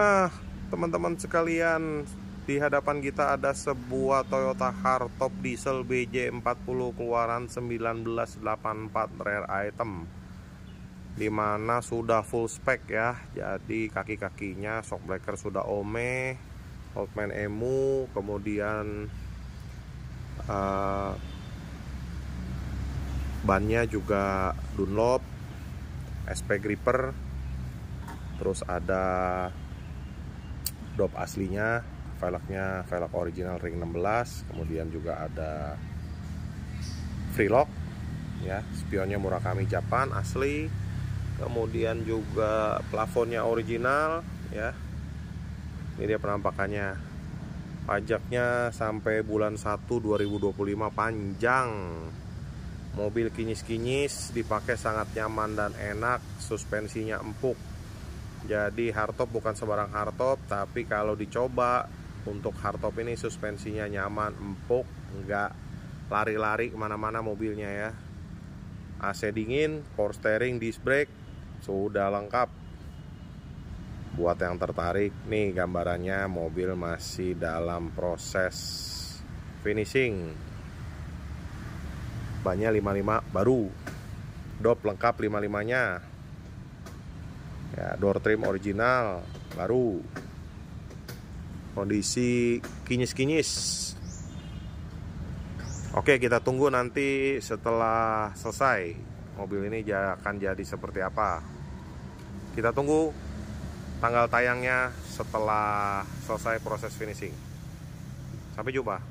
Nah, teman-teman sekalian, di hadapan kita ada sebuah Toyota Hardtop diesel BJ40 keluaran 1984 rare item. Dimana sudah full spec ya. Jadi kaki-kakinya shockbreaker sudah Ome, Oldman Emu, kemudian uh, bannya juga Dunlop, SP gripper, terus ada drop aslinya velgnya velg original ring 16 kemudian juga ada free lock ya spionnya Murakami Japan asli kemudian juga plafonnya original ya ini dia penampakannya pajaknya sampai bulan 1 2025 panjang mobil kinis-kinis dipakai sangat nyaman dan enak suspensinya empuk jadi hardtop bukan sebarang hardtop, tapi kalau dicoba untuk hardtop ini suspensinya nyaman, empuk, nggak lari-lari kemana-mana mobilnya ya. AC dingin, power steering, disc brake, sudah lengkap. Buat yang tertarik, nih gambarannya mobil masih dalam proses finishing. Banyak 55 baru. Dop lengkap 55-nya ya door trim original baru kondisi kinyis-kinyis Oke kita tunggu nanti setelah selesai mobil ini akan jadi seperti apa kita tunggu tanggal tayangnya setelah selesai proses finishing sampai jumpa